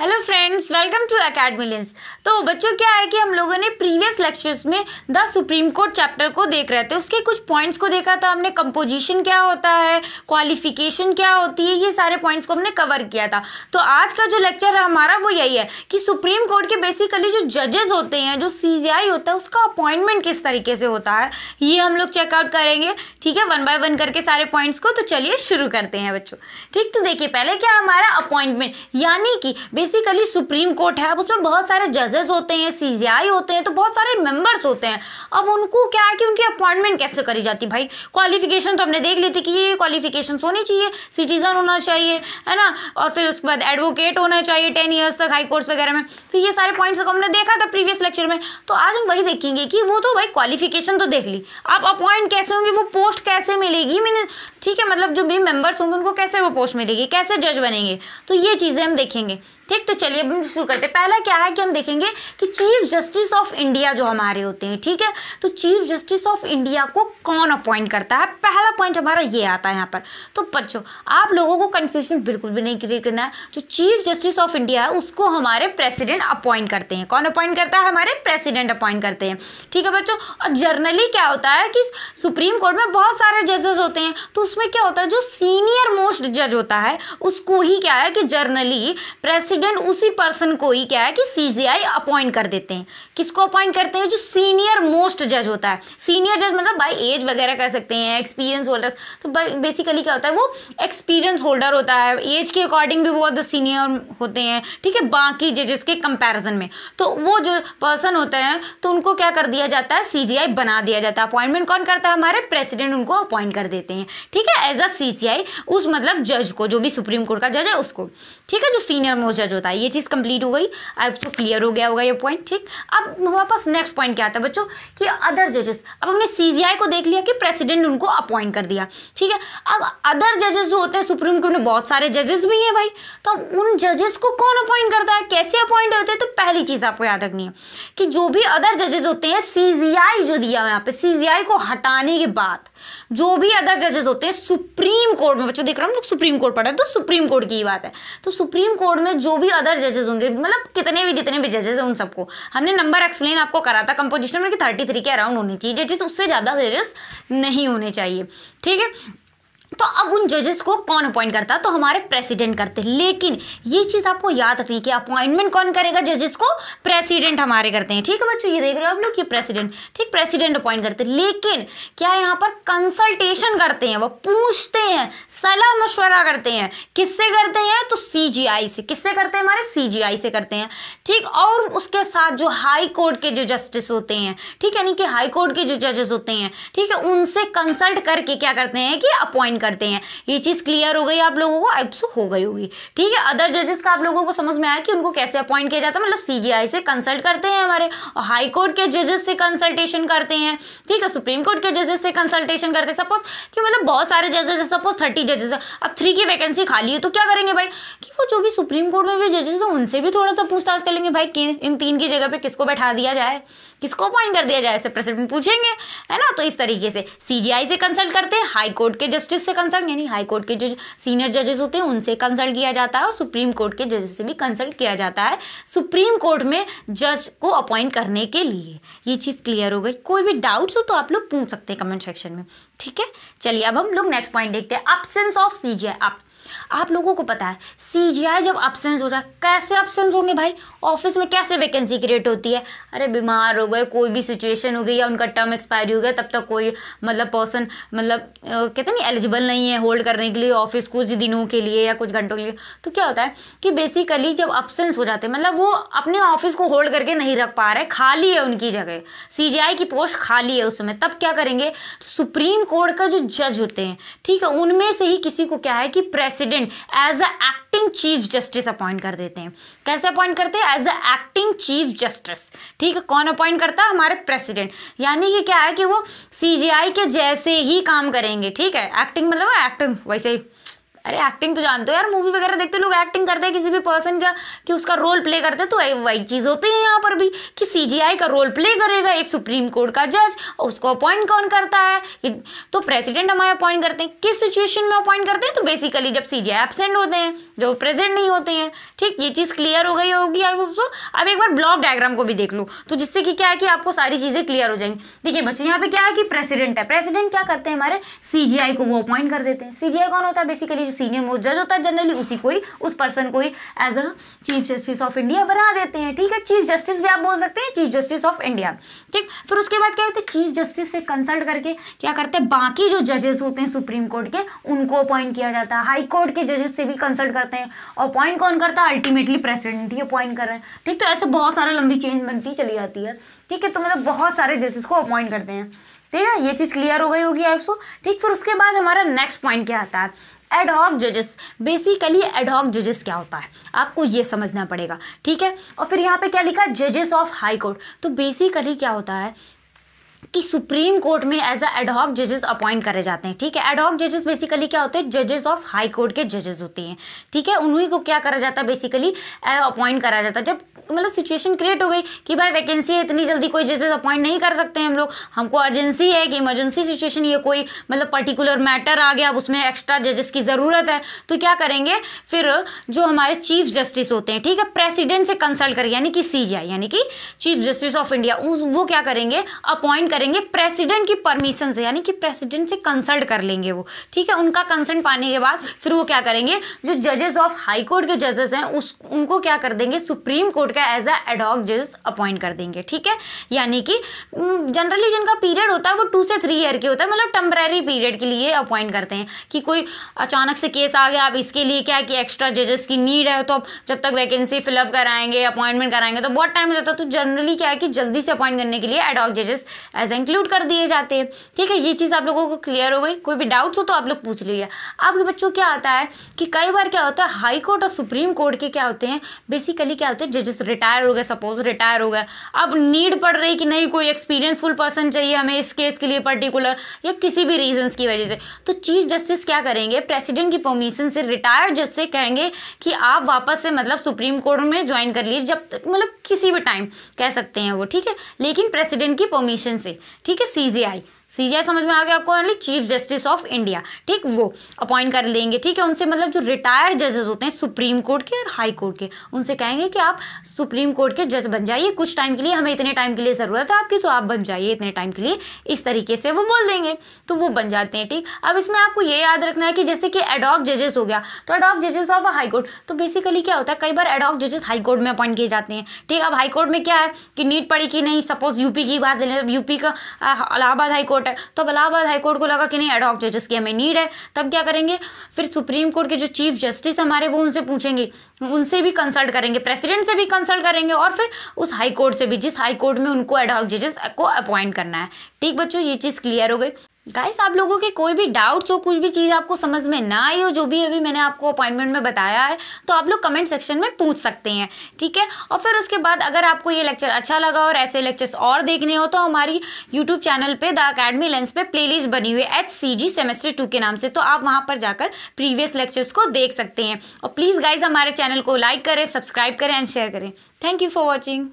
hello friends welcome to Lens तो बच्चों क्या है कि हम लोगों ने प्रीवियस लेक्चर्स में द सुप्रीम कोर्ट चैप्टर को देख रहे थे उसके कुछ पॉइंट्स को देखा था हमने कंपोजिशन क्या होता है क्वालिफिकेशन क्या होती है ये सारे पॉइंट्स को हमने कवर किया था तो आज का जो लेक्चर है हमारा वो यही है कि सुप्रीम कोर्ट के बेसिकली जो जजेस होते हैं जो सी होता है उसका अपॉइंटमेंट किस तरीके से होता है ये हम लोग चेकआउट करेंगे ठीक है वन बाय वन करके सारे पॉइंट्स को तो चलिए शुरू करते हैं बच्चों ठीक तो देखिए पहले क्या हमारा अपॉइंटमेंट यानी कि बेसिकली सुप्रीम कोर्ट है अब उसमें बहुत सारे जजेस होते हैं सीजीआई होते हैं तो बहुत सारे मेंबर्स होते हैं अब उनको क्या है कि उनकी अपॉइंटमेंट कैसे करी जाती भाई क्वालिफिकेशन तो हमने देख ली थी कि ये क्वालिफिकेशन होनी चाहिए सिटीजन होना चाहिए है ना और फिर उसके बाद एडवोकेट होना चाहिए टेन ईयर्स तक हाई कोर्ट्स वगैरह में तो ये सारे पॉइंट्स को हमने देखा था प्रीवियस लेक्चर में तो आज हम वही देखेंगे कि वो तो भाई क्वालिफिकेशन तो देख ली आप अपॉइंट कैसे होंगे वो पोस्ट कैसे मिलेगी मैंने ठीक है मतलब जो भी मेंबर्स होंगे उनको कैसे वो पोस्ट मिलेगी कैसे जज बनेंगे तो ये चीज़ें हम देखेंगे ठीक तो चलिए अब हम शुरू करते हैं पहला क्या है कि हम देखेंगे कि चीफ जस्टिस ऑफ इंडिया जो हमारे होते हैं ठीक है तो चीफ जस्टिस ऑफ इंडिया को कौन अपॉइंट करता है पहला पॉइंट हमारा ये आता है यहाँ पर तो बच्चों आप लोगों को कन्फ्यूजन बिल्कुल भी नहीं क्रिएट करना है जो चीफ जस्टिस ऑफ इंडिया है उसको हमारे प्रेसिडेंट अपॉइंट करते हैं कौन अपॉइंट करता है हमारे प्रेसिडेंट अपॉइंट करते हैं ठीक है बच्चों और जर्नली क्या होता है कि सुप्रीम कोर्ट में बहुत सारे जजेस होते हैं तो उसमें क्या होता है जो सीनियर मोस्ट जज होता है उसको ही क्या है कि जर्नली प्रेसिडेंट प्रेसिडेंट उसी पर्सन को ही क्या है कि सीजीआई अपॉइंट कर देते हैं किसको अपॉइंट करते हैं जो सीनियर मोस्ट जज होता है सीनियर जज मतलब बाई एज वगैरह कर सकते हैं एक्सपीरियंस होल्डर्स तो बेसिकली क्या होता है वो एक्सपीरियंस होल्डर होता है एज के अकॉर्डिंग भी बहुत सीनियर होते हैं ठीक है बाकी जजेस के कंपेरिजन में तो वो जो पर्सन होते हैं तो उनको क्या कर दिया जाता है सीजीआई बना दिया जाता है अपॉइंटमेंट कौन करता है हमारे प्रेसिडेंट उनको अपॉइंट कर देते हैं ठीक है एज अ सी उस मतलब जज को जो भी सुप्रीम कोर्ट का जज है उसको ठीक है जो सीनियर मोस्ट जज जज होता है ये चीज़ कंप्लीट हो गई अब तो क्लियर हो गया होगा ये पॉइंट ठीक अब हमारे पास नेक्स्ट पॉइंट क्या आता है बच्चों कि अदर जजेस अब हमने सीजीआई को देख लिया कि प्रेसिडेंट उनको अपॉइंट कर दिया ठीक है अब अदर जजेस जो होते हैं सुप्रीम कोर्ट में बहुत सारे जजेस भी हैं भाई तो उन जजेस को कौन अपॉइंट करता है कैसे अपॉइंट होते हैं तो पहली चीज़ आपको याद रखनी है कि जो भी अदर जजेस होते हैं सी जो दिया हुआ यहाँ पे सी को हटाने के बाद जो भी अदर जजेस होते हैं सुप्रीम कोर्ट में बच्चों देख रहा हम लोग सुप्रीम कोर्ट पढ़ा तो सुप्रीम कोर्ट की बात है तो सुप्रीम कोर्ट में जो भी अदर जजेस होंगे मतलब कितने भी जितने भी जजेस हैं उन सबको हमने नंबर एक्सप्लेन आपको करा था कंपोजिशन में कि थर्टी थ्री के अराउंड होनी चाहिए जजेस उससे ज़्यादा जजेस नहीं होने चाहिए ठीक है तो अब उन जजेस को कौन अपॉइंट करता है तो हमारे प्रेसिडेंट करते हैं लेकिन ये चीज़ आपको याद रखनी कि अपॉइंटमेंट कौन करेगा जजेस को प्रेसिडेंट हमारे करते हैं ठीक है बच्चों ये देख रहे हो आप लोग कि प्रेसिडेंट ठीक प्रेसिडेंट अपॉइंट करते हैं लेकिन क्या यहाँ पर कंसल्टेशन करते हैं वो पूछते हैं सलाह मशवरा करते हैं किससे करते हैं तो सी से किससे करते हैं हमारे सी से करते हैं ठीक और उसके साथ जो हाई कोर्ट के जो जस्टिस होते हैं ठीक यानी कि हाई कोर्ट के जो जजेस होते हैं ठीक है उनसे कंसल्ट करके क्या करते हैं कि अपॉइंट रिकमेंड करते हैं ये चीज़ क्लियर हो गई आप लोगों को आई सो हो गई होगी ठीक है अदर जजेस का आप लोगों को समझ में आया कि उनको कैसे अपॉइंट किया जाता है मतलब सी से कंसल्ट करते हैं हमारे हाई कोर्ट के जजेस से कंसल्टेशन करते हैं ठीक है सुप्रीम कोर्ट के जजेस से कंसल्टेशन करते हैं सपोज कि मतलब बहुत सारे जजेस सपोज थर्टी जजेस अब थ्री की वैकेंसी खाली है तो क्या करेंगे भाई कि वो जो भी सुप्रीम कोर्ट में भी जजेस हैं उनसे भी थोड़ा सा पूछताछ कर लेंगे भाई इन तीन की जगह पर किसको बैठा दिया जाए किसको अपॉइंट कर दिया जाए ऐसे प्रेसिडेंट पूछेंगे है ना तो इस तरीके से सीजीआई से कंसल्ट करते हैं हाई कोर्ट के जस्टिस किससे कंसल्ट यानी हाई कोर्ट के जो सीनियर जजेस होते हैं उनसे कंसल्ट किया जाता है और सुप्रीम कोर्ट के जजेस से भी कंसल्ट किया जाता है सुप्रीम कोर्ट में जज को अपॉइंट करने के लिए ये चीज़ क्लियर हो गई कोई भी डाउट्स हो तो आप लोग पूछ सकते हैं कमेंट सेक्शन में ठीक है चलिए अब हम लोग नेक्स्ट पॉइंट देखते हैं अपसेंस ऑफ सी जी आई आप लोगों को पता है सी जी आई जब अपसेंस हो जाए कैसे अपसेंस होंगे भाई ऑफिस में कैसे वैकेंसी क्रिएट होती है अरे बीमार हो गए कोई भी सिचुएशन हो गई या उनका टर्म एक्सपायरी हो गया तब तक कोई मतलब पर्सन मतलब कहते नहीं एलिजिबल नहीं है होल्ड करने के लिए ऑफिस कुछ दिनों के लिए या कुछ घंटों के लिए तो क्या होता है कि बेसिकली जब अपसेंस हो जाते हैं मतलब वो अपने ऑफिस को होल्ड करके नहीं रख पा रहे खाली है उनकी जगह सी जी आई की पोस्ट खाली है उस समय तब क्या करेंगे सुप्रीम कोर्ट का जो जज होते हैं ठीक है उनमें से ही किसी को क्या है कि press president as a acting chief justice appoint कर देते हैं कैसे अपॉइंट करते हैं as a acting chief justice ठीक है कौन अपॉइंट करता है हमारे प्रेसिडेंट यानी कि क्या है कि वो सी के जैसे ही काम करेंगे ठीक है एक्टिंग मतलब एक्टिंग वैसे ही अरे एक्टिंग तो जानते हो यार मूवी वगैरह देखते लोग एक्टिंग करते हैं किसी भी पर्सन का कि उसका रोल प्ले करते तो वही चीज़ होती है यहाँ पर भी कि सी का रोल प्ले करेगा एक सुप्रीम कोर्ट का जज उसको अपॉइंट कौन करता है तो प्रेसिडेंट हमारे अपॉइंट करते हैं किस सिचुएशन में अपॉइंट करते हैं तो बेसिकली जब सी एबसेंट होते हैं जो प्रेजेंट नहीं होते हैं ठीक ये चीज़ क्लियर हो गई होगी आई होप सो अब एक बार ब्लॉक डायग्राम को भी देख लो तो जिससे कि क्या है कि आपको सारी चीज़ें क्लियर हो जाएंगी देखिए बच्चे यहाँ पे क्या है कि प्रेसिडेंट है प्रेसिडेंट क्या करते हैं हमारे सी को वो अपॉइंट कर देते हैं सी कौन होता है बेसिकली सीनियर मोस्ट जज होता है जनरली उसी को ही उस पर्सन को ही as a chief justice of India बना देते हैं ठीक है चीफ जस्टिस भी आप बोल सकते हैं चीफ जस्टिस ऑफ इंडिया ठीक फिर उसके बाद क्या करते हैं चीफ जस्टिस से कंसल्ट करके क्या करते हैं बाकी जो जजेस होते हैं सुप्रीम कोर्ट के उनको अपॉइंट किया जाता है हाई कोर्ट के जजेस से भी कंसल्ट करते हैं अपॉइंट कौन करता है अल्टीमेटली प्रेसिडेंट ही अपॉइंट कर रहे हैं ठीक तो ऐसे बहुत सारा लंबी चेंज बनती चली जाती है ठीक है तो मतलब बहुत सारे जजेस को अपॉइंट करते हैं ठीक है ये चीज़ क्लियर हो गई होगी आपसे ठीक फिर उसके बाद हमारा नेक्स्ट पॉइंट क्या आता है एडहॉक जजेस बेसिकली एडहॉक जजेस क्या होता है आपको ये समझना पड़ेगा ठीक है और फिर यहाँ पे क्या लिखा है जजेस ऑफ हाई कोर्ट तो बेसिकली क्या होता है कि सुप्रीम कोर्ट में एज अ एडहॉक जजेस अपॉइंट करे जाते हैं ठीक है एडहॉक जजेस बेसिकली क्या होते हैं जजेस ऑफ हाई कोर्ट के जजेस होते हैं ठीक है उन्हीं को क्या करा जाता है बेसिकली अपॉइंट करा जाता है जब मतलब सिचुएशन क्रिएट हो गई कि भाई वैकेंसी है इतनी जल्दी कोई जजेस अपॉइंट नहीं कर सकते हम लोग हमको अर्जेंसी है कि इमरजेंसी सिचुएशन ये कोई मतलब पर्टिकुलर मैटर आ गया अब उसमें एक्स्ट्रा जजेस की ज़रूरत है तो क्या करेंगे फिर जो हमारे चीफ जस्टिस होते हैं ठीक है प्रेसिडेंट से कंसल्ट करें यानी कि सी यानी कि चीफ जस्टिस ऑफ इंडिया वो क्या करेंगे अपॉइंट करेंगे प्रेसिडेंट की परमिशन से यानी कि प्रेसिडेंट से कंसल्ट कर लेंगे वो ठीक है उनका कंसल्ट पाने के बाद फिर वो क्या करेंगे जो जजेस ऑफ हाई कोर्ट के जजेस हैं उस उनको क्या कर देंगे सुप्रीम कोर्ट का एज अ एडॉक जजेस अपॉइंट कर देंगे ठीक है यानी कि जनरली जिनका पीरियड होता है वो टू से थ्री ईयर के होता है मतलब टेम्प्रेरी पीरियड के लिए अपॉइंट करते हैं कि कोई अचानक से केस आ गया आप इसके लिए क्या कि एक्स्ट्रा जजेस की नीड है तो जब तक वैकेंसी फिलअप कराएंगे अपॉइंटमेंट कराएंगे तो बहुत टाइम हो जाता है तो जनरली क्या है कि जल्दी से अपॉइंट करने के लिए एडॉक जजेस एज इंक्लूड कर दिए जाते हैं ठीक है ये चीज़ आप लोगों को क्लियर हो गई कोई भी डाउट्स हो तो आप लोग पूछ लीजिए आपके बच्चों क्या आता है कि कई बार क्या होता है हाई कोर्ट और सुप्रीम कोर्ट के क्या होते हैं बेसिकली क्या होते हैं जजेस रिटायर हो गए सपोज रिटायर हो गए अब नीड पड़ रही कि नहीं कोई एक्सपीरियंसफुल पर्सन चाहिए हमें इस केस के लिए पर्टिकुलर या किसी भी रीजन्स की वजह से तो चीफ जस्टिस क्या करेंगे प्रेसिडेंट की परमिशन से रिटायर्ड जज से कहेंगे कि आप वापस से मतलब सुप्रीम कोर्ट में ज्वाइन कर लीजिए जब मतलब किसी भी टाइम कह सकते हैं वो ठीक है लेकिन प्रेसिडेंट की परमिशन से ठीक है सी आई सीजीआई समझ में आ गया आपको only chief justice of India ठीक वो अपॉइंट कर लेंगे ठीक है उनसे मतलब जो रिटायर्ड जजेस होते हैं सुप्रीम कोर्ट के और हाई कोर्ट के उनसे कहेंगे कि आप सुप्रीम कोर्ट के जज बन जाइए कुछ टाइम के लिए हमें इतने टाइम के लिए ज़रूरत है आपकी तो आप बन जाइए इतने टाइम के लिए इस तरीके से वो बोल देंगे तो वो बन जाते हैं ठीक अब इसमें आपको ये याद रखना है कि जैसे कि एडॉक जजेस हो गया तो एडॉक जजेस ऑफ हाई कोर्ट तो बेसिकली क्या होता है कई बार एडॉक जजेस हाई कोर्ट में अपॉइंट किए जाते हैं ठीक अब हाई कोर्ट में क्या है कि नीट पड़ी कि नहीं सपोज यूपी की बात ले यूपी का इलाहाबाद हाई कोर्ट कोर्ट है तो अब इलाहाबाद हाईकोर्ट को लगा कि नहीं एडॉक जजेस की हमें नीड है तब क्या करेंगे फिर सुप्रीम कोर्ट के जो चीफ जस्टिस हमारे वो उनसे पूछेंगे उनसे भी कंसल्ट करेंगे प्रेसिडेंट से भी कंसल्ट करेंगे और फिर उस हाईकोर्ट से भी जिस हाईकोर्ट में उनको एडॉक जजेस को अपॉइंट करना है ठीक बच्चों ये चीज़ क्लियर हो गई गाइस आप लोगों के कोई भी डाउट्स हो कुछ भी चीज़ आपको समझ में ना आई हो जो भी अभी मैंने आपको अपॉइंटमेंट में बताया है तो आप लोग कमेंट सेक्शन में पूछ सकते हैं ठीक है और फिर उसके बाद अगर आपको ये लेक्चर अच्छा लगा और ऐसे लेक्चर्स और देखने हो तो हमारी यूट्यूब चैनल पे द अकेडमी लेंस पे प्ले बनी हुई है H C G semester two के नाम से तो आप वहाँ पर जाकर प्रीवियस लेक्चर्स को देख सकते हैं और प्लीज़ गाइज हमारे चैनल को लाइक करें सब्सक्राइब करें एंड शेयर करें थैंक यू फॉर वॉचिंग